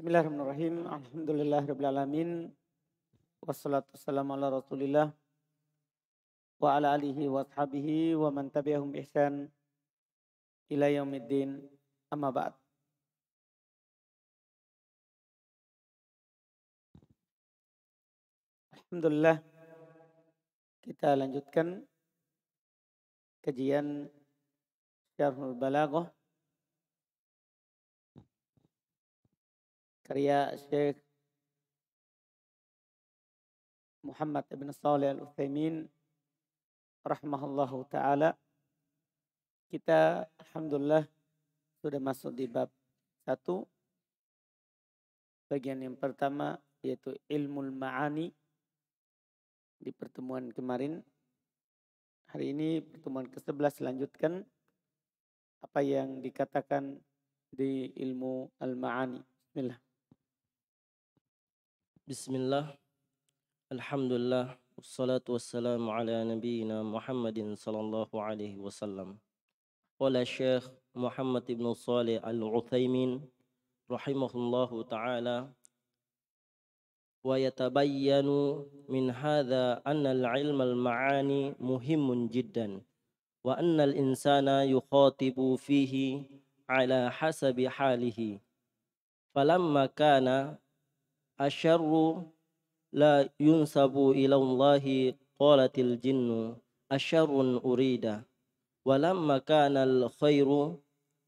Bismillahirrahmanirrahim. Alhamdulillah alamin. Wassalatu wassalamu ala Rasulillah wa ala alihi wa ashabihi wa man tabi'ahum ihsan ila yaumiddin. Amma ba'd. Alhamdulillah kita lanjutkan kajian Syarhul Balaghah karya Syekh Muhammad Ibn Salih Al-Uthaymin rahmahullahu ta'ala. Kita Alhamdulillah sudah masuk di bab satu. Bagian yang pertama yaitu ilmu ma'ani di pertemuan kemarin. Hari ini pertemuan ke-11 lanjutkan apa yang dikatakan di ilmu al-ma'ani. Bismillah. بسم الله الحمد لله والصلاة والسلام على نبينا محمد صلى الله عليه وسلم قال الشيخ محمد بن صالح العثيمين رحمه الله تعالى ويتبين من هذا أن العلم المعاني مهم جدا وأن الإنسان يخاطب فيه على حسب حاله فلما كان الشر لا ينسب إلى الله قالت الجن الشر أريد ولما كان الخير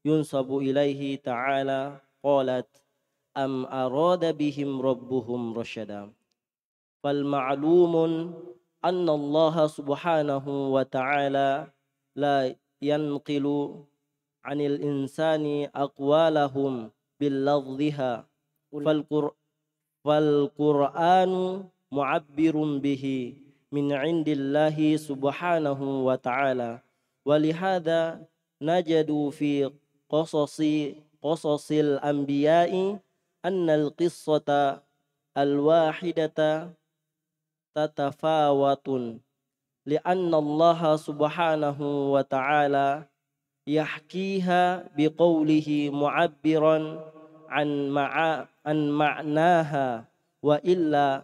ينسب إليه تعالى قالت أم أراد بهم ربهم رشدا فالمعلوم أن الله سبحانه وتعالى لا ينقل عن الإنسان أقوالهم بلفظها فالقرآن فالقرآن معبر به من عند الله سبحانه وتعالى ولهذا نجد في قصص قصص الأنبياء أن القصة الواحدة تتفاوت لأن الله سبحانه وتعالى يحكيها بقوله معبرا عن مع عن معناها وإلا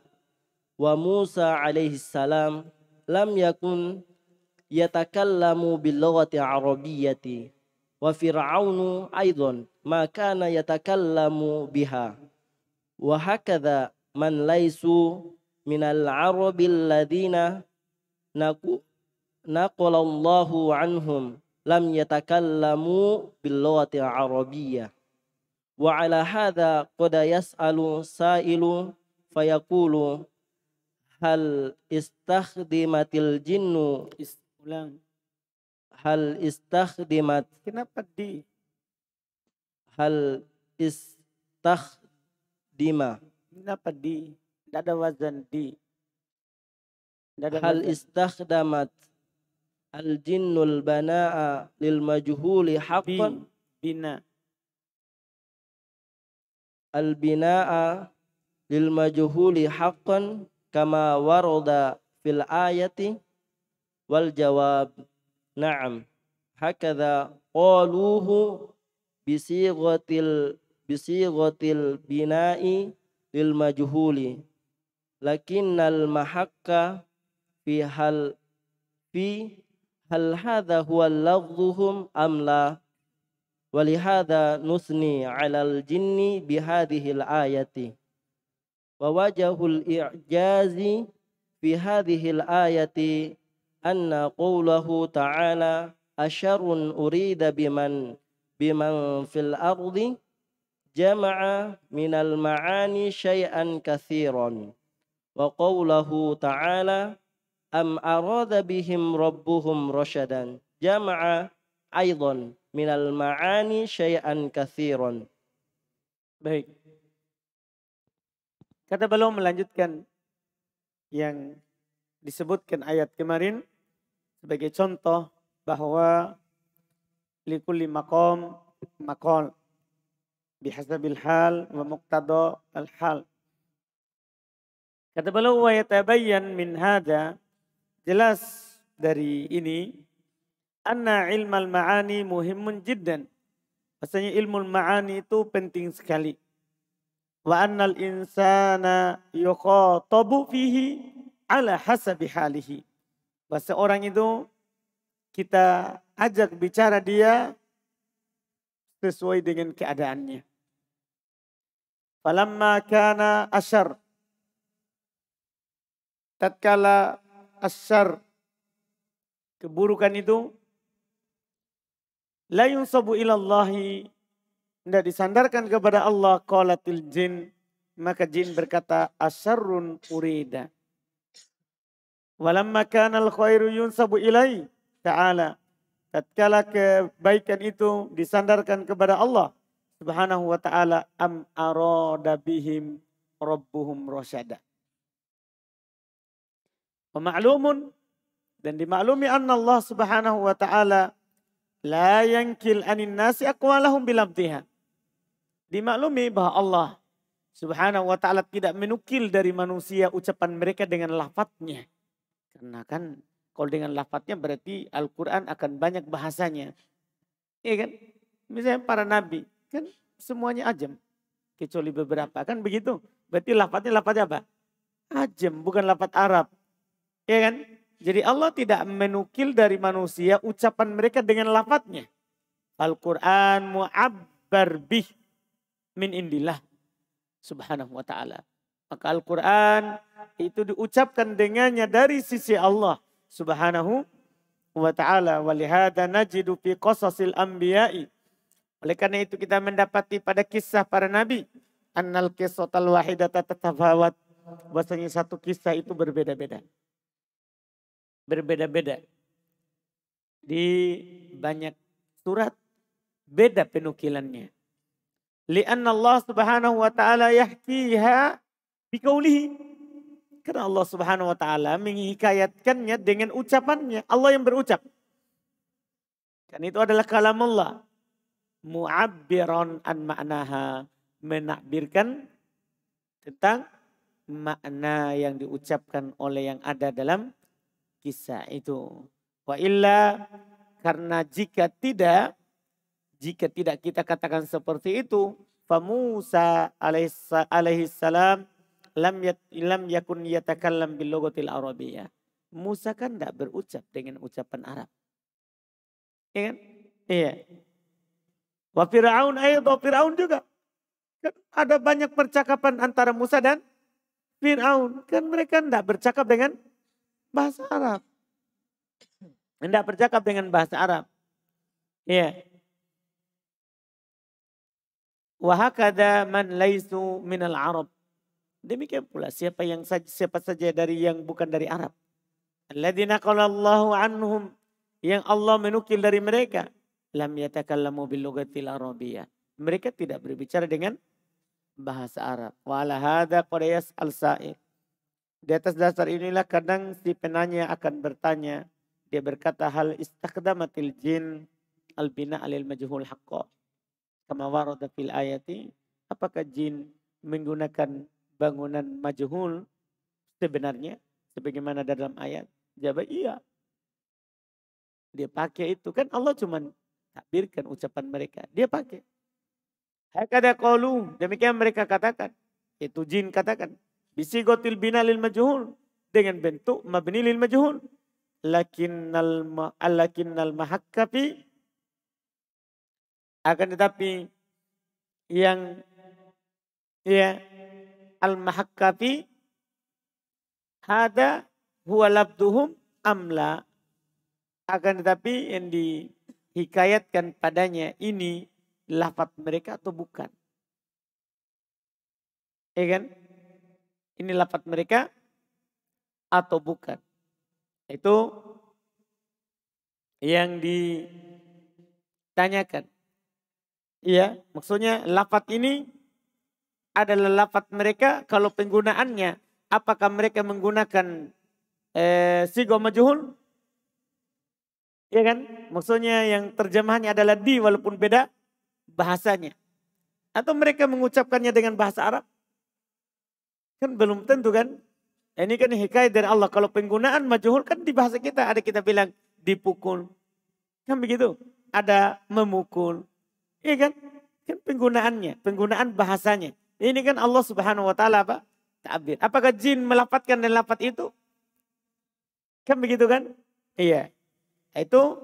وموسى عليه السلام لم يكن يتكلم باللغة العربية وفرعون أيضا ما كان يتكلم بها وهكذا من ليسوا من العرب الذين نقل الله عنهم لم يتكلموا باللغة العربية wa ala hadha yas'alu sa'ilu fayakulu hal istakhdimatil jinnu ulang hal istakhdimat kenapa di hal istakhdima kenapa di tidak ada wazan di ada hal wazan. istakhdamat al jinnul banaa lil majhuli haqqan bina al-bina'a lil majhuli haqqan kama warada fil ayati wal jawab na'am hakadha qaluhu bisighatil bisighatil bina'i lil majhuli lakinnal mahakka fi hal fi hal hadha huwa lafdhuhum am la ولهذا نثني على الجن بهذه الآية ووجه الإعجاز في هذه الآية أن قوله تعالى أشر أريد بمن بمن في الأرض جمع من المعاني شيئا كثيرا وقوله تعالى أم أراد بهم ربهم رشدا جمع أيضا minal ma'ani syai'an kathiron. Baik. Kata beliau melanjutkan yang disebutkan ayat kemarin sebagai contoh bahwa likulli maqam maqal bihasabil hal wa muqtada al hal. Kata beliau wa yatabayyan min hada jelas dari ini anna ilmal ma'ani muhimun jiddan. Maksudnya ilmu ma'ani itu penting sekali. Wa annal insana yuqatabu fihi ala hasabi halihi. Bahasa orang itu kita ajak bicara dia sesuai dengan keadaannya. Falamma kana asyar. Tatkala asyar keburukan itu la yunsabu ilallahi tidak disandarkan kepada Allah qalatil jin maka jin berkata asyarrun urida walamma kana al khairu yunsabu ilai ta'ala tatkala kebaikan itu disandarkan kepada Allah subhanahu wa ta'ala am arada bihim rabbuhum rasyada wa ma'lumun dan dimaklumi anna Allah subhanahu wa ta'ala La yankil anin nasi akwalahum tiha. Dimaklumi bahwa Allah subhanahu wa ta'ala tidak menukil dari manusia ucapan mereka dengan lafadznya. Karena kan kalau dengan lafadznya berarti Al-Quran akan banyak bahasanya. Iya kan? Misalnya para nabi kan semuanya ajam. Kecuali beberapa kan begitu. Berarti lafadznya lafadznya apa? Ajam bukan lafadz Arab. Iya kan? Jadi Allah tidak menukil dari manusia ucapan mereka dengan lafadznya. Al-Quran mu'abbar bih min indillah subhanahu wa ta'ala. Maka Al-Quran itu diucapkan dengannya dari sisi Allah subhanahu wa ta'ala. Walihada najidu fi qasasil anbiya'i. Oleh karena itu kita mendapati pada kisah para nabi. Annal kisotal wahidata tatafawat. Bahasanya satu kisah itu berbeda-beda berbeda-beda. Di banyak surat beda penukilannya. Lian Allah subhanahu wa ta'ala yahkiha bikaulihi. Karena Allah subhanahu wa ta'ala menghikayatkannya dengan ucapannya. Allah yang berucap. Kan itu adalah kalam Allah. Mu'abbiran an ma'naha. Menakbirkan tentang makna yang diucapkan oleh yang ada dalam kisah itu. Wa illa karena jika tidak jika tidak kita katakan seperti itu, fa Musa alaihissalam lam yat, lam yakun yatakallam bil logotil arabiyyah. Musa kan tidak berucap dengan ucapan Arab. Iya kan? Iya. Wa Fir'aun ayda Fir'aun juga. Kan ada banyak percakapan antara Musa dan Fir'aun. Kan mereka tidak bercakap dengan bahasa Arab. Hendak bercakap dengan bahasa Arab. Ya. Wahakada man laisu minal Arab. Demikian pula siapa yang siapa saja dari yang bukan dari Arab. Alladzina Allah anhum yang Allah menukil dari mereka lam yatakallamu bil lughatil arabiyyah. Mereka tidak berbicara dengan bahasa Arab. Wa ala hadza qad yas'al sa'il. Di atas dasar inilah kadang si penanya akan bertanya. Dia berkata hal istakdamatil jin albina alil majhul haqqa. Kama warada fil ayati. Apakah jin menggunakan bangunan majhul sebenarnya? Sebagaimana dalam ayat. Jawab iya. Dia pakai itu. Kan Allah cuman takbirkan ucapan mereka. Dia pakai. Hakada qalu, demikian mereka katakan. Itu jin katakan bisigotil bina lil majhul dengan bentuk mabni lil majhul lakinnal ma, lakinnal mahakkafi akan tetapi yang ya al mahakkafi hada huwa labduhum amla akan tetapi yang dihikayatkan padanya ini lafat mereka atau bukan ya kan ini lafat mereka atau bukan. Itu yang ditanyakan. Iya, maksudnya lafat ini adalah lafat mereka kalau penggunaannya apakah mereka menggunakan eh, sigo majuhul? Iya kan? Maksudnya yang terjemahannya adalah di walaupun beda bahasanya. Atau mereka mengucapkannya dengan bahasa Arab? Kan belum tentu kan? Ini kan hikayat dari Allah. Kalau penggunaan majhul kan di bahasa kita ada kita bilang dipukul. Kan begitu? Ada memukul. Iya kan? Kan penggunaannya, penggunaan bahasanya. Ini kan Allah Subhanahu wa taala apa? Tabir. Apakah jin melapatkan dan lapat itu? Kan begitu kan? Iya. Itu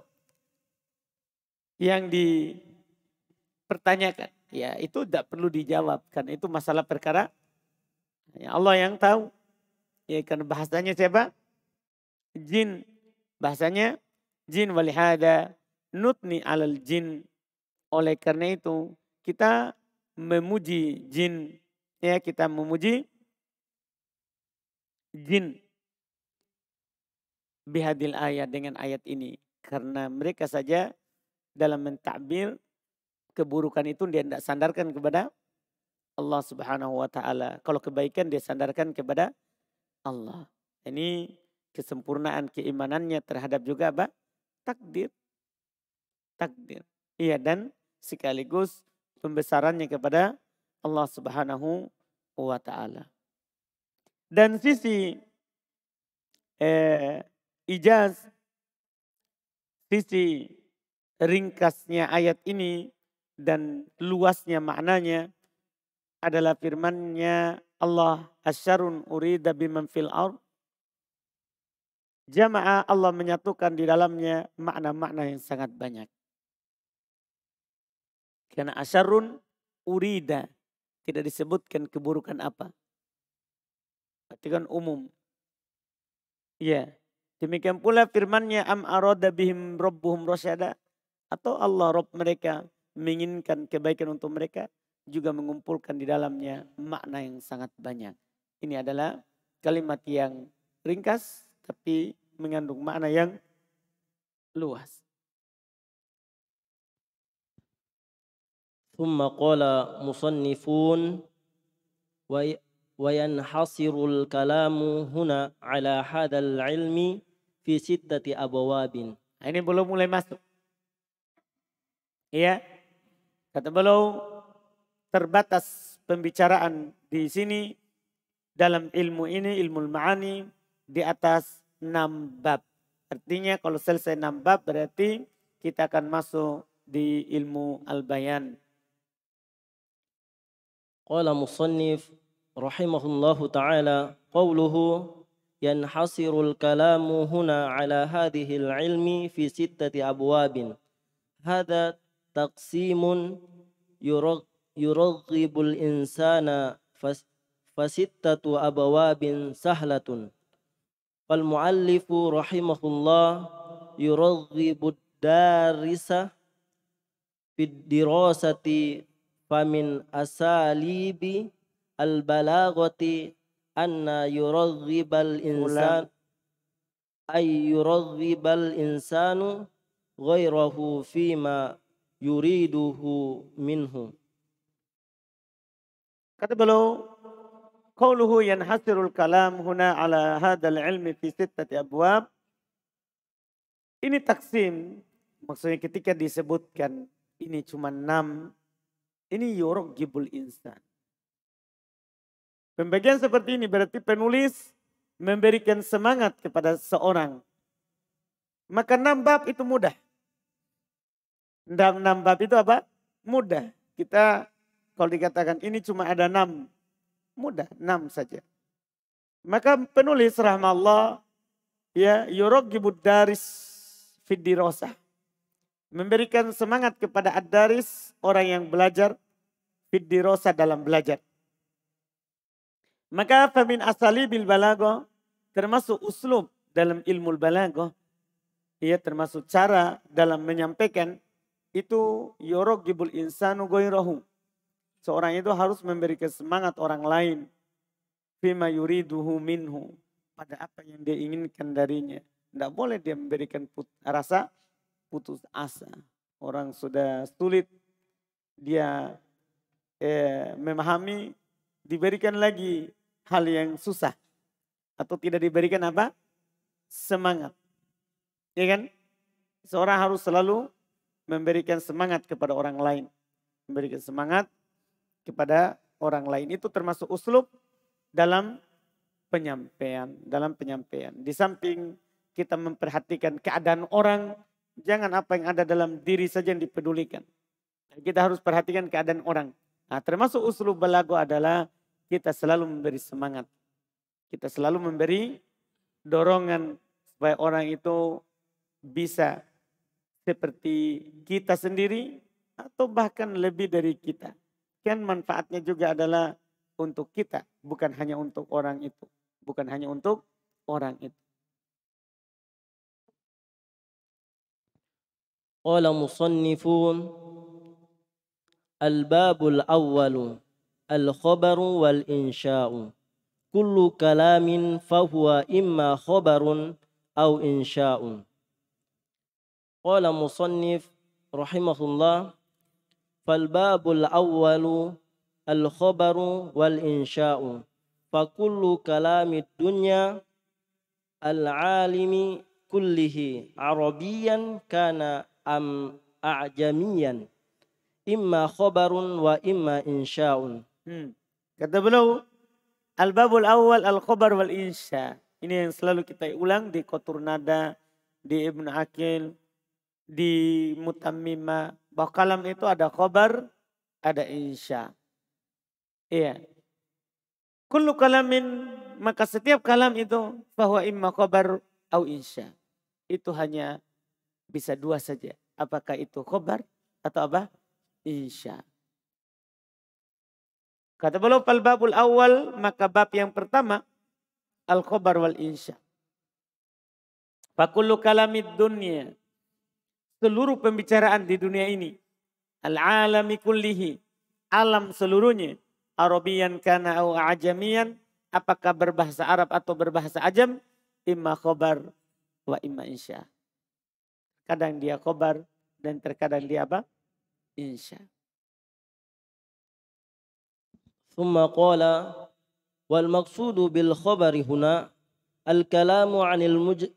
yang dipertanyakan. Ya, itu tidak perlu dijawab karena itu masalah perkara Ya Allah yang tahu. Ya karena bahasanya siapa? Jin. Bahasanya jin walihada nutni alal jin. Oleh karena itu kita memuji jin. Ya kita memuji jin bihadil ayat dengan ayat ini karena mereka saja dalam mentakbir keburukan itu dia tidak sandarkan kepada Allah Subhanahu wa taala. Kalau kebaikan dia sandarkan kepada Allah. Ini kesempurnaan keimanannya terhadap juga apa? takdir. Takdir. Iya dan sekaligus pembesarannya kepada Allah Subhanahu wa taala. Dan sisi eh, ijaz sisi ringkasnya ayat ini dan luasnya maknanya adalah firmannya Allah asyarun urida biman fil ar. Jamaah Allah menyatukan di dalamnya makna-makna yang sangat banyak. Karena asyarun urida tidak disebutkan keburukan apa. Berarti kan umum. Iya. Demikian pula firmannya am arada bihim rabbuhum rasyada atau Allah Rob mereka menginginkan kebaikan untuk mereka juga mengumpulkan di dalamnya makna yang sangat banyak. Ini adalah kalimat yang ringkas tapi mengandung makna yang luas. ثم قال مصنفون وينحصر الكلام هنا على هذا العلم في ستة أبواب ini belum mulai masuk. Iya. Kata beliau terbatas pembicaraan di sini dalam ilmu ini, ilmu ma'ani di atas enam bab. Artinya kalau selesai enam bab berarti kita akan masuk di ilmu al-bayan. Qala musannif rahimahullahu ta'ala qawluhu yanhasirul kalamu huna ala al ilmi fi sittati abwabin. Hadat taqsimun yuraq يرغب الإنسان فستة أبواب سهلة فالمؤلف رحمه الله يرغب الدارس في الدراسة فمن أساليب البلاغة أن يرغب الإنسان أن يرغب الإنسان غيره فيما يريده منه Kata beliau, Qauluhu yanhasirul kalam huna ala hadal ilmi fi sittati abwab. Ini taksim, maksudnya ketika disebutkan ini cuma enam, ini yurok gibul insan. Pembagian seperti ini berarti penulis memberikan semangat kepada seorang. Maka enam bab itu mudah. Enam, enam bab itu apa? Mudah. Kita kalau dikatakan ini cuma ada enam, mudah enam saja. Maka penulis rahmatullah ya yurogibud daris fidirosa Memberikan semangat kepada ad-daris orang yang belajar Fidirosa dalam belajar. Maka famin asali bil balago termasuk uslub dalam ilmu balago. Ia ya, termasuk cara dalam menyampaikan itu yorogibul insanu rohu. Seorang itu harus memberikan semangat orang lain. Fima yuriduhu minhu. Pada apa yang dia inginkan darinya. Tidak boleh dia memberikan put, rasa putus asa. Orang sudah sulit. Dia eh, memahami. Diberikan lagi hal yang susah. Atau tidak diberikan apa? Semangat. Ya kan? Seorang harus selalu memberikan semangat kepada orang lain. Memberikan semangat kepada orang lain. Itu termasuk uslub dalam penyampaian, dalam penyampaian. Di samping kita memperhatikan keadaan orang, jangan apa yang ada dalam diri saja yang dipedulikan. Kita harus perhatikan keadaan orang. Nah, termasuk uslub balago adalah kita selalu memberi semangat. Kita selalu memberi dorongan supaya orang itu bisa seperti kita sendiri atau bahkan lebih dari kita demikian manfaatnya juga adalah untuk kita, bukan hanya untuk orang itu, bukan hanya untuk orang itu. Qala musannifun Al-babul awwalu Al-khabaru wal insya'u Kullu kalamin fahuwa imma khabarun Au insya'un Qala musannif rahimahullah fal babul awwalu al khabaru wal insya'u fa kullu kalamid dunya al alimi kullihi arabiyan kana am a'jamiyan imma khabarun wa imma insya'un hmm. kata beliau al babul awal al khabar wal insya ini yang selalu kita ulang di Qaturnada di Ibn Akil di Mutamimah. Bahwa kalam itu ada khobar, ada insya. Iya. Kullu kalamin, maka setiap kalam itu bahwa imma khobar au insya. Itu hanya bisa dua saja. Apakah itu khobar atau apa? Insya. Kata beliau fal babul awal maka bab yang pertama al khobar wal insya. Fakullu kalamid dunia seluruh pembicaraan di dunia ini. Al-alami kullihi, alam seluruhnya. Arabian kana au ajamian, apakah berbahasa Arab atau berbahasa ajam, imma khobar wa imma insya. Kadang dia khobar dan terkadang dia apa? Insya. ثم قال والمقصود بالخبر هنا الكلام عن المج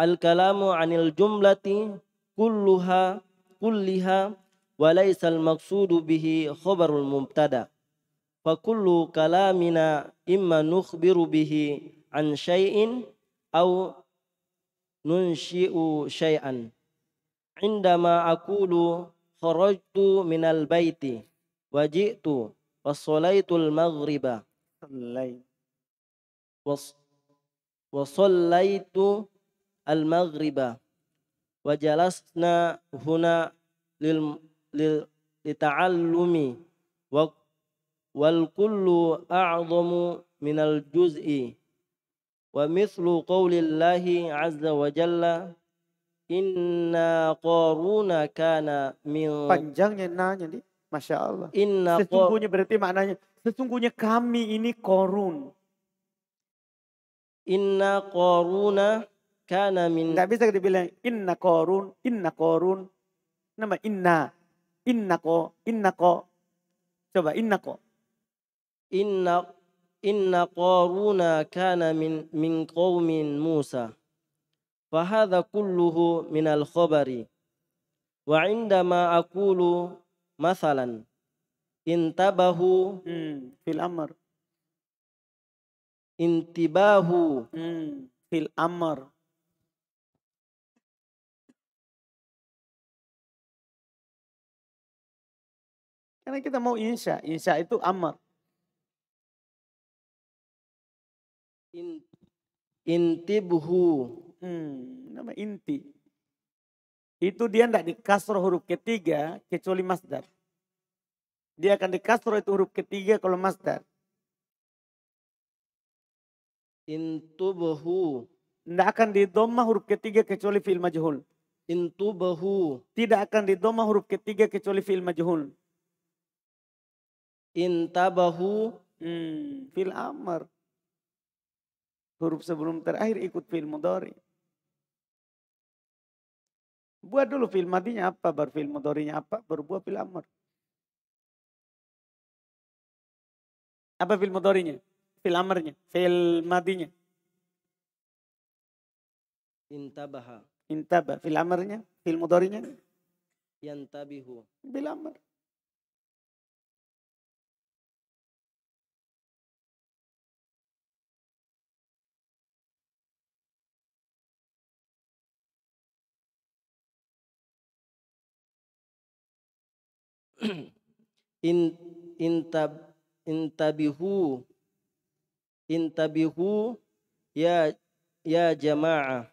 الكلام عن الجملة كلها كلها وليس المقصود به خبر المبتدا فكل كلامنا إما نخبر به عن شيء أو ننشئ شيئا عندما أقول خرجت من البيت وجئت وصليت المغرب وصليت المغرب Wajalasna huna lil lil lita'allumi wa wal kullu a'zamu al juz'i wa mithlu qawlillahi azza wa jalla inna qaruna kana min panjangnya nanya nih Masya Allah. Inna sesungguhnya berarti maknanya sesungguhnya kami ini korun. Inna koruna kana min nggak bisa dibilang inna korun inna korun nama inna inna ko inna ko coba inna ko inna inna qaruna kana min min qaumin Musa fahadha kulluhu min al khabari wa indama aqulu masalan intabahu hmm, fil amr intibahu hmm, fil amr Karena kita mau insya. Insya itu amar. In, inti buhu. Hmm, nama inti. Itu dia tidak dikasro huruf ketiga kecuali masdar. Dia akan dikasro itu huruf ketiga kalau masdar. intu buhu Tidak akan didomah huruf ketiga kecuali fi'il majhul. intu buhu Tidak akan didomah huruf ketiga kecuali fi'il majhul intabahu hmm. fil amr. Huruf sebelum terakhir ikut fil mudori. Buat dulu fil madinya apa, baru fil mudorinya apa, baru buat fil amr. Apa fil mudorinya? Fil amrnya, fil madinya. Intabaha. Intabah. Fil amrnya, fil mudorinya. Yantabihu. Fil amr. in intab intabihu intabihu ya ya jamaah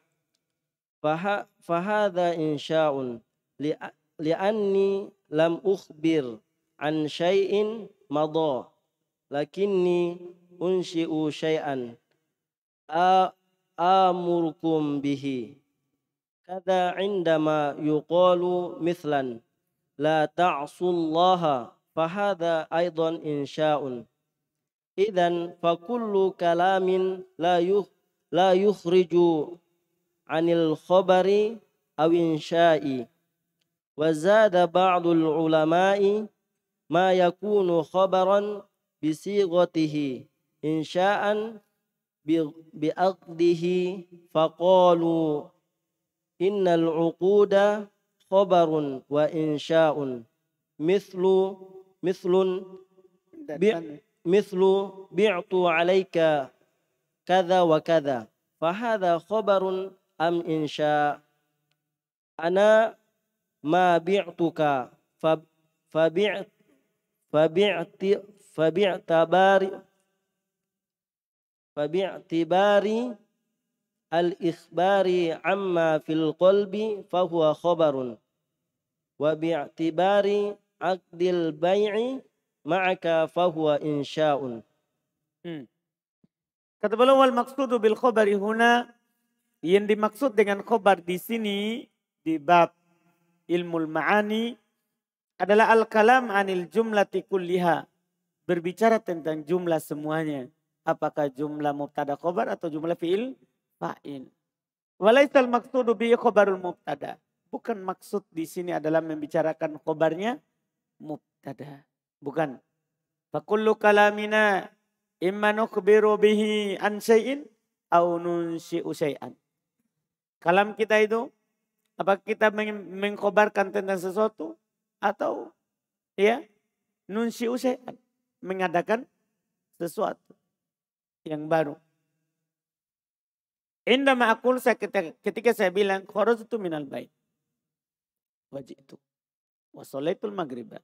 faha fahadha insya'un li, li'anni lam ukhbir an syai'in madha lakinni unshi'u syai'an A, amurkum bihi kada indama yuqalu mithlan لا تعصوا الله فهذا أيضا إنشاء إذا فكل كلام لا يخ لا يخرج عن الخبر أو إنشاء وزاد بعض العلماء ما يكون خبرا بصيغته إنشاء بأقده فقالوا إن العقود خبر وإنشاء مثل مثل مثل بعت عليك كذا وكذا فهذا خبر أم إنشاء أنا ما بعتك فبعت فبعت فبعت فباعتبار فباعتباري al-ikhbari amma fil qalbi fahuwa khabarun wa bi'tibari aqdil bai'i ma'aka fahuwa insya'un. Hmm. Kata beliau wal maqsudu bil khabari huna yang dimaksud dengan khabar di sini di bab al ma'ani adalah al kalam anil jumlati kulliha berbicara tentang jumlah semuanya apakah jumlah mubtada khabar atau jumlah fiil fa'il. Walaisal maksudu bi khobarul mubtada. Bukan maksud di sini adalah membicarakan khobarnya mubtada. Bukan. Fakullu kalamina imma nukhbiru bihi an syai'in au nunsyi'u syai'an. Kalam kita itu apa kita mengkobarkan tentang sesuatu atau ya nunsiu syai'an mengadakan sesuatu yang baru. Indah makul saya ketika, ketika saya bilang itu minal bait. Wajitu. Wa sholaitul maghriba.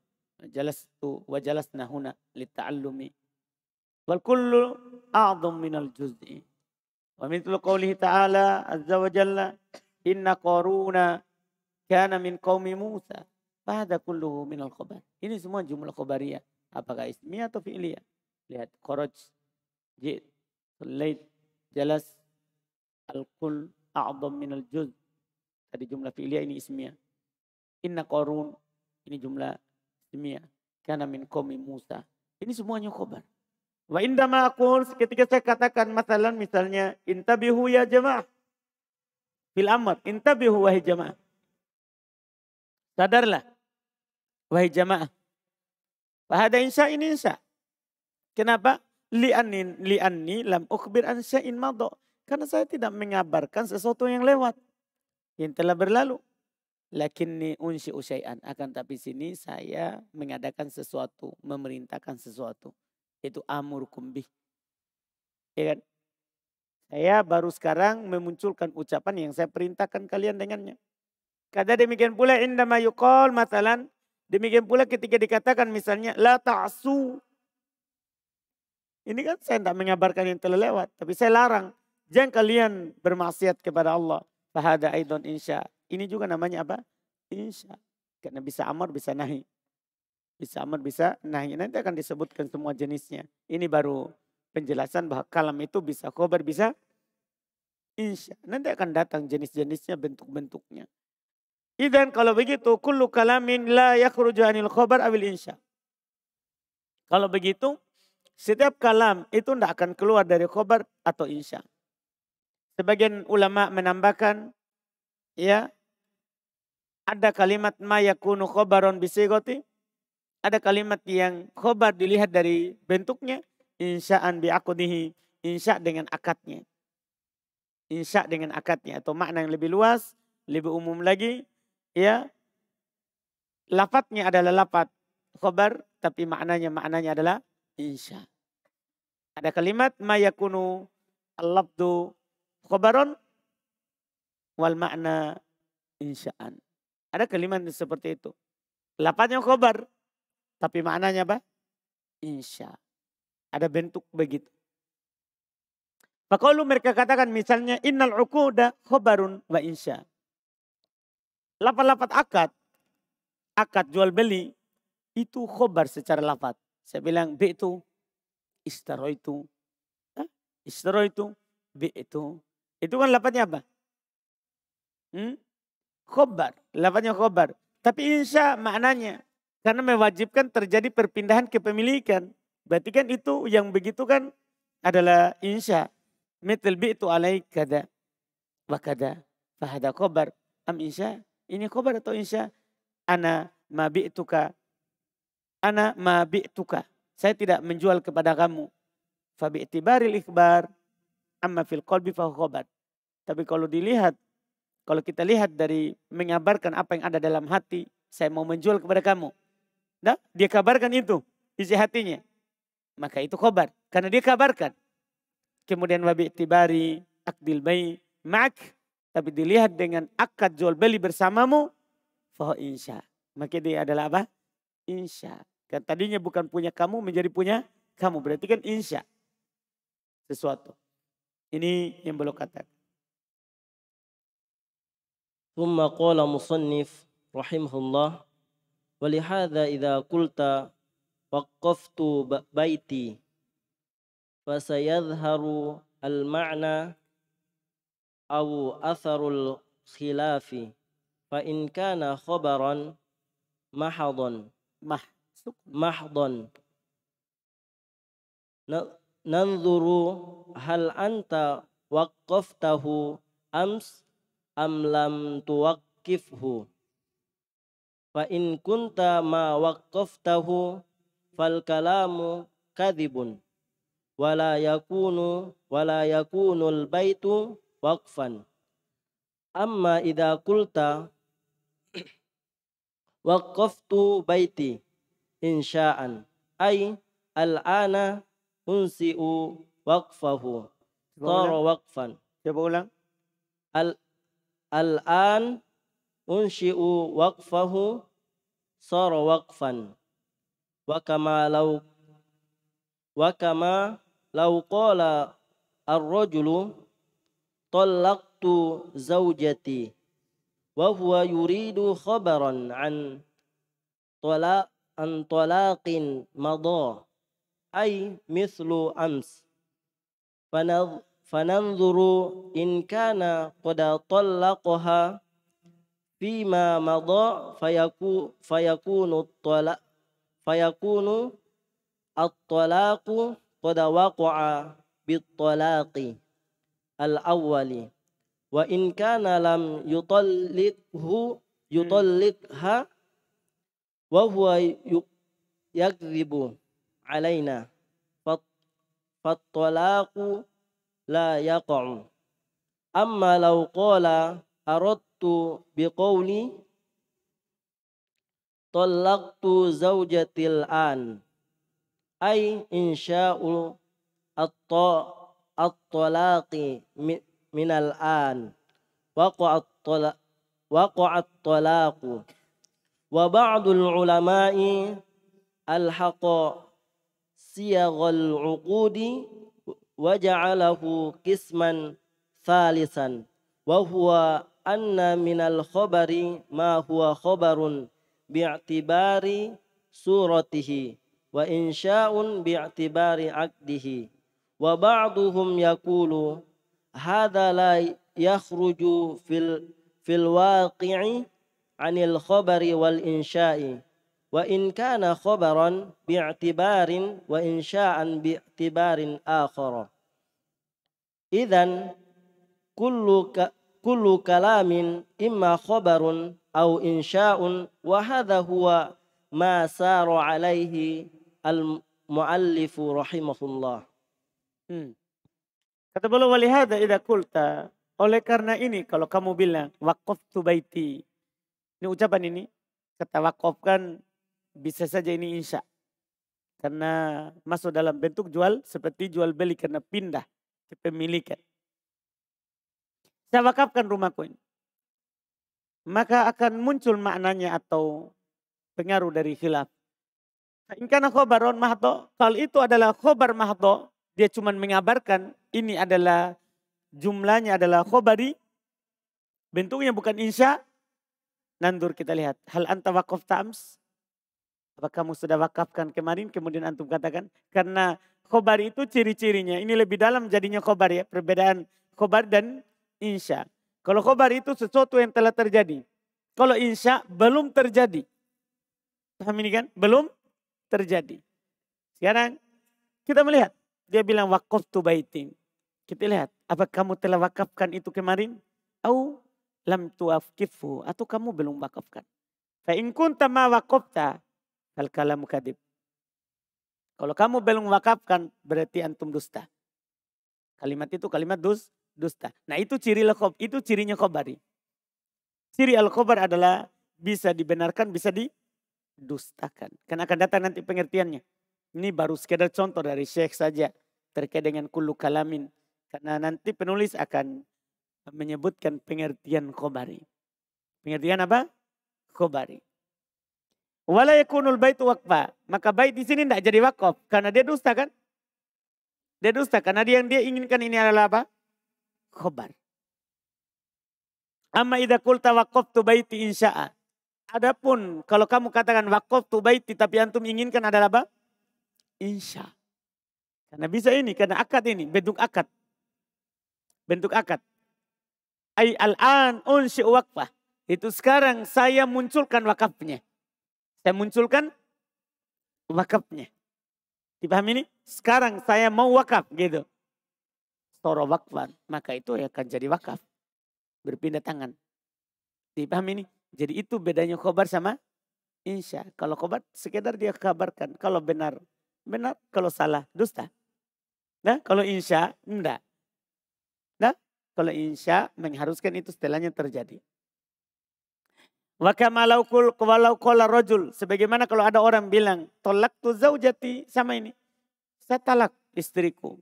jelas wa jalasna huna lita'allumi. Wal kullu a'dham minal juz'i. Wa mithlu qawlihi ta'ala azza wa jalla inna koruna kana min qaumi Musa. Fahada kulluhu minal khabar. Ini semua jumlah kubaria Apakah ismiyah atau fi'liyah? Lihat. Kharaj. jid Lait. Jalas. Al-kul a'adham minal juz. Tadi jumlah fi'liya ini ismiyah. Inna korun. Ini jumlah ismiyah. Karena min komi Musa. Ini semuanya khobar. Wa indama akun ketika saya katakan masalah misalnya intabihu ya jemaah, Fil amat. intabihu wahai jemaah, Sadarlah wahai jemaah. Fahada insya ini insya. Kenapa? Li'anni li'anni lam ukhbir an syai'in madha. Karena saya tidak mengabarkan sesuatu yang lewat. Yang telah berlalu. Lakin ni unsi usyayan. Akan tapi sini saya mengadakan sesuatu. Memerintahkan sesuatu. Itu amur kumbih. Ya kan? Saya baru sekarang memunculkan ucapan yang saya perintahkan kalian dengannya. Kata demikian pula indama yukol matalan. Demikian pula ketika dikatakan misalnya la ta'su. Ini kan saya tidak mengabarkan yang telah lewat. Tapi saya larang. Jangan kalian bermaksiat kepada Allah. Fahada aidon insya. Ini juga namanya apa? Insya. Karena bisa amar, bisa nahi. Bisa amar, bisa nahi. Nanti akan disebutkan semua jenisnya. Ini baru penjelasan bahwa kalam itu bisa khobar, bisa insya. Nanti akan datang jenis-jenisnya, bentuk-bentuknya. Idan kalau begitu kullu kalamin la yakhruju anil khobar awil insya. Kalau begitu setiap kalam itu tidak akan keluar dari khobar atau insya. Sebagian ulama menambahkan ya ada kalimat mayakunu khobaron bisigoti. Ada kalimat yang khobar dilihat dari bentuknya. Insya'an bi'akudihi. Insya' dengan akadnya. Insya' dengan akadnya. Atau makna yang lebih luas. Lebih umum lagi. Ya. Lapatnya adalah lapat khobar. Tapi maknanya maknanya adalah insya'. Ada kalimat mayakunu al-labdu Khobaron wal makna insyaan. Ada kalimat seperti itu. Lapatnya khobar. Tapi maknanya apa? Insya. Ada bentuk begitu. Pakolu mereka katakan misalnya innal ukuda khobarun wa insya. Lapat-lapat akad, akad jual beli itu khobar secara lapat. Saya bilang B itu, istaro itu, istaro itu, B itu, itu kan lapatnya apa? Hmm? Khobar. Lapatnya khobar. Tapi insya maknanya. Karena mewajibkan terjadi perpindahan kepemilikan. Berarti kan itu yang begitu kan adalah insya. Mitil itu alaik kada. Wa kada. Fahada khobar. Am insya. Ini khobar atau insya? Ana ma tuka Ana ma tuka Saya tidak menjual kepada kamu. Fabi'tibaril ikhbar amma fil qalbi fahukobat. Tapi kalau dilihat, kalau kita lihat dari mengabarkan apa yang ada dalam hati, saya mau menjual kepada kamu. Nah, dia kabarkan itu, isi hatinya. Maka itu khobar, karena dia kabarkan. Kemudian wabi tibari, akdil bayi, mak, tapi dilihat dengan akad jual beli bersamamu, fah insya. Maka dia adalah apa? Insya. Kan tadinya bukan punya kamu menjadi punya kamu. Berarti kan insya sesuatu. Ini yang beliau katakan. ثم قال مصنف رحمه الله ولهذا إذا قلت وقفت بيتي فسيظهر المعنى أو أثر الخلاف فإن كان خبرا محضا محضا nanzuru hal anta waqaftahu ams am lam tuwaqqifhu fa in kunta ma waqaftahu fal kalamu kadhibun wala yakunu wala yakunul baitu waqfan amma idha qulta waqaftu baiti insya'an ay al'ana unsi'u waqfahu tara waqfan coba ulang al al'an unsiu waqfahu sara waqfan wa kama law wa kama law qala ar-rajulu talaqtu zawjati wa huwa yuridu khabaran an tala an talaqin madha ay mislu ams fananzuru in kana qad talaqaha fima madha fayaku fayakunu talaq fayakunu at-talaqu qad waqa'a bit-talaqi al awali. wa in kana lam yutalliqhu yutalliqha wa huwa yakdhibu علينا فالطلاق لا يقع أما لو قال أردت بقولي طلقت زوجتي الآن أي إنشاء الطلاق من الآن وقع الطلاق وقع الطلاق وبعض العلماء الحق صيغ العقود وجعله قسما ثالثا وهو أن من الخبر ما هو خبر باعتبار صورته وإنشاء باعتبار عقده وبعضهم يقول هذا لا يخرج في في الواقع عن الخبر والإنشاء wa in kana khabaran bi'tibarin wa sya'an bi'tibarin akhara idzan kullu ka, kullu kalamin imma khabarun aw insya'un wa hadha huwa ma saru alaihi al muallifu rahimahullah hmm. kata beliau walihada idza qulta oleh karena ini kalau kamu bilang waqaftu baiti ini ucapan ini kata wakafkan bisa saja ini insya. Karena masuk dalam bentuk jual seperti jual beli karena pindah ke kepemilikan. Saya wakafkan rumahku ini. Maka akan muncul maknanya atau pengaruh dari khilaf. Inkana khobaron mahto. Kalau itu adalah khobar mahto. Dia cuma mengabarkan ini adalah jumlahnya adalah khobari. Bentuknya bukan insya. Nandur kita lihat. Hal anta wakaf ta'ams. Apa kamu sudah wakafkan kemarin kemudian antum katakan karena khobar itu ciri-cirinya. Ini lebih dalam jadinya khobar ya perbedaan khobar dan insya. Kalau khobar itu sesuatu yang telah terjadi. Kalau insya belum terjadi. Paham ini kan? Belum terjadi. Sekarang kita melihat. Dia bilang wakaf tu baitin. Kita lihat. Apa kamu telah wakafkan itu kemarin? Au lam tuafkifu. Atau kamu belum wakafkan. Fa in kunta ma waqafta Al kalam kadib. Kalau kamu belum wakafkan berarti antum dusta. Kalimat itu kalimat dus, dusta. Nah itu ciri lekob, itu cirinya kobari. Ciri al kobar adalah bisa dibenarkan, bisa didustakan. Karena akan datang nanti pengertiannya. Ini baru sekedar contoh dari Syekh saja terkait dengan kulu kalamin. Karena nanti penulis akan menyebutkan pengertian kobari. Pengertian apa? Kobari. Walayakunul yakunul baitu wakfa. Maka bait di sini tidak jadi wakaf. Karena dia dusta kan? Dia dusta karena dia yang dia inginkan ini adalah apa? Khobar. Amma idha kulta tu baiti insya'a. Adapun kalau kamu katakan tu baiti tapi antum inginkan adalah apa? Insya. Karena bisa ini, karena akad ini, bentuk akad. Bentuk akad. Ay al-an unsyi'u wakfah. Itu sekarang saya munculkan wakafnya. Saya munculkan wakafnya. Dipahami ini? Sekarang saya mau wakaf gitu. Toro wakfan. Maka itu akan jadi wakaf. Berpindah tangan. Dipahami ini? Jadi itu bedanya khobar sama insya. Kalau khobar sekedar dia kabarkan. Kalau benar, benar. Kalau salah, dusta. Nah, kalau insya, enggak. Nah, kalau insya mengharuskan itu setelahnya terjadi rajul. Sebagaimana kalau ada orang bilang, tolak tu zaujati sama ini. Saya talak istriku.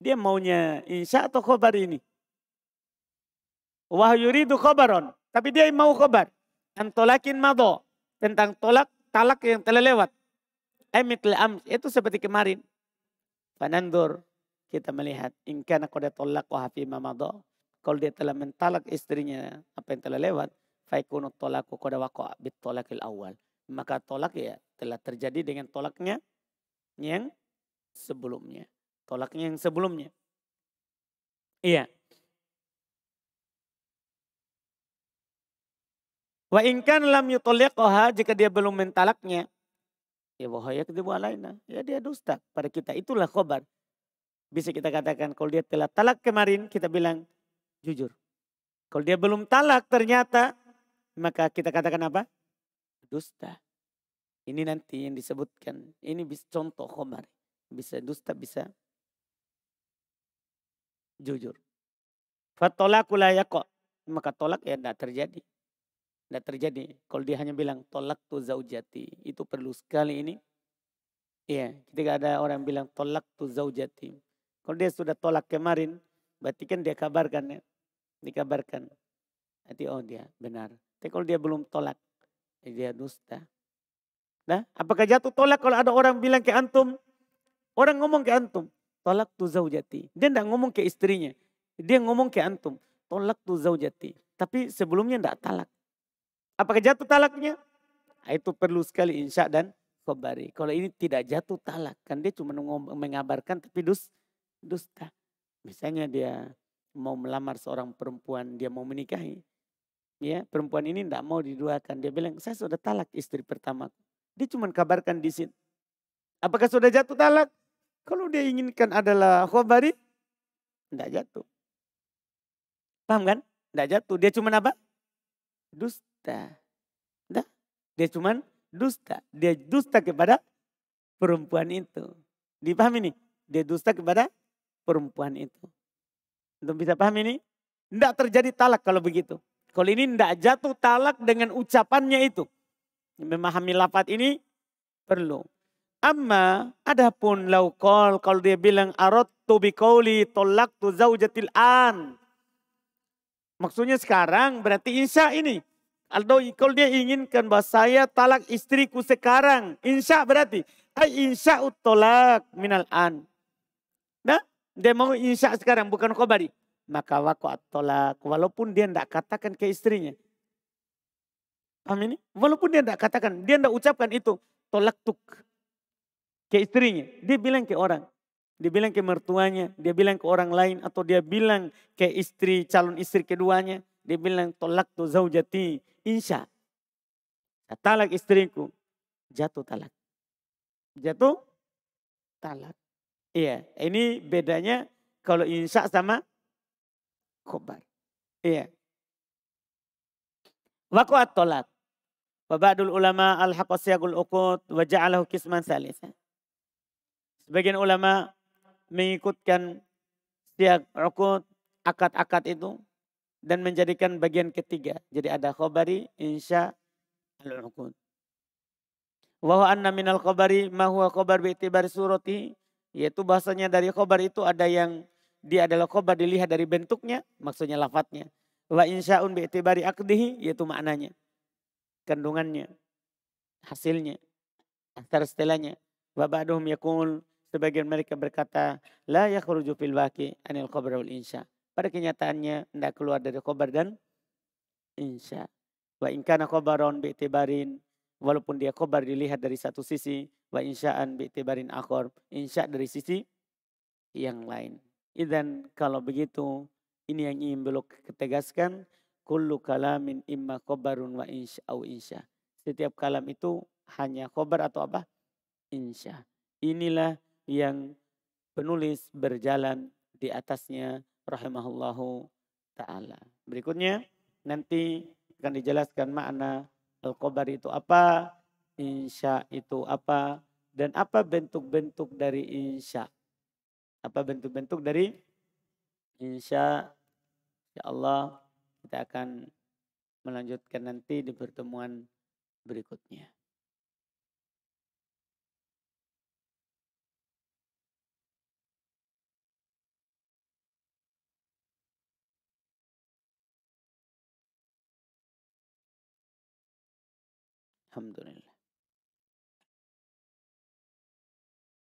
Dia maunya insya atau khobar ini. Wahyuridu khobaron. Tapi dia mau khobar. Antolakin mado. Tentang tolak, talak yang telah lewat. Emitle am. Itu seperti kemarin. Panandur Kita melihat. Inkana tolak wahafi mamado. Kalau dia telah mentalak istrinya apa yang telah lewat faikunu tolaku koda wako bit tolakil awal. Maka tolak ya telah terjadi dengan tolaknya yang sebelumnya. Tolaknya yang sebelumnya. Iya. Wa ingkan lam yutolikkoha jika dia belum mentalaknya. Ya wahaya ketibu alaina. Ya dia dusta pada kita. Itulah khobar. Bisa kita katakan kalau dia telah talak kemarin kita bilang jujur. Kalau dia belum talak ternyata maka kita katakan apa? Dusta. Ini nanti yang disebutkan. Ini bisa contoh khomar. Bisa dusta, bisa jujur. Fatolaku kok Maka tolak ya tidak terjadi. Tidak terjadi. Kalau dia hanya bilang tolak tu zaujati. Itu perlu sekali ini. Iya, ketika ada orang yang bilang tolak tu zaujati. Kalau dia sudah tolak kemarin, berarti kan dia kabarkan ya. Dikabarkan. Nanti oh dia benar. Tapi kalau dia belum tolak, ya dia dusta. Nah, apakah jatuh tolak kalau ada orang bilang ke antum? Orang ngomong ke antum, tolak tu zaujati. Dia tidak ngomong ke istrinya. Dia ngomong ke antum, tolak tu zaujati. Tapi sebelumnya tidak talak. Apakah jatuh talaknya? Ah, itu perlu sekali insya dan kobari. Kalau ini tidak jatuh talak, kan dia cuma mengabarkan tapi dus, dusta. Misalnya dia mau melamar seorang perempuan, dia mau menikahi ya perempuan ini tidak mau diduakan. Dia bilang, saya sudah talak istri pertama. Dia cuma kabarkan di sini. Apakah sudah jatuh talak? Kalau dia inginkan adalah khobari, tidak jatuh. Paham kan? Tidak jatuh. Dia cuma apa? Dusta. Nah, dia cuma dusta. Dia dusta kepada perempuan itu. Dipahami ini? Dia dusta kepada perempuan itu. Untuk bisa paham ini? Tidak terjadi talak kalau begitu. Kalau ini tidak jatuh talak dengan ucapannya itu. Memahami lapat ini perlu. Amma adapun laukol kalau dia bilang arot bikoli tolak tu zaujatil an. Maksudnya sekarang berarti insya ini. Aldo kalau dia inginkan bahwa saya talak istriku sekarang. Insya berarti. Ay insya utolak minal an. Nah, dia mau insya sekarang bukan kobari maka wako tolak. Walaupun dia tidak katakan ke istrinya. Paham ini? Walaupun dia tidak katakan, dia tidak ucapkan itu. Tolak tuk. Ke istrinya. Dia bilang ke orang. Dia bilang ke mertuanya. Dia bilang ke orang lain. Atau dia bilang ke istri, calon istri keduanya. Dia bilang tolak tu zaujati. Insya. Talak istriku. Jatuh talak. Jatuh talak. Iya. Ini bedanya kalau insya sama khobar. Iya. Wakuat tolak. Wabadul ulama al haqasiyagul uqud wa ja'alahu kisman salisa. Sebagian ulama mengikutkan siag uqud akad-akad itu dan menjadikan bagian ketiga. Jadi ada khobari, insya al-uqud. Wa anna minal khobari ma huwa khobar bi'tibar surati. Yaitu bahasanya dari khobar itu ada yang dia adalah khobar dilihat dari bentuknya, maksudnya lafadznya. Wa insya'un bi'tibari akdihi, yaitu maknanya. Kandungannya, hasilnya, antar setelahnya. Wa ba'duhum yakul, sebagian mereka berkata, la yakhruju fil baki anil khobar wal insya. Pada kenyataannya, tidak keluar dari khobar dan insya. Wa inkana khobaron bi'tibarin, walaupun dia khobar dilihat dari satu sisi, wa insya'an bi'tibarin akhor, insya dari sisi yang lain. Idan kalau begitu ini yang ingin belok ketegaskan kullu kalamin imma khobarun wa insya au insya. Setiap kalam itu hanya khobar atau apa? Insya. Inilah yang penulis berjalan di atasnya rahimahullahu taala. Berikutnya nanti akan dijelaskan makna al-khobar itu apa, insya itu apa, dan apa bentuk-bentuk dari insya apa bentuk-bentuk dari insya ya Allah kita akan melanjutkan nanti di pertemuan berikutnya. Alhamdulillah.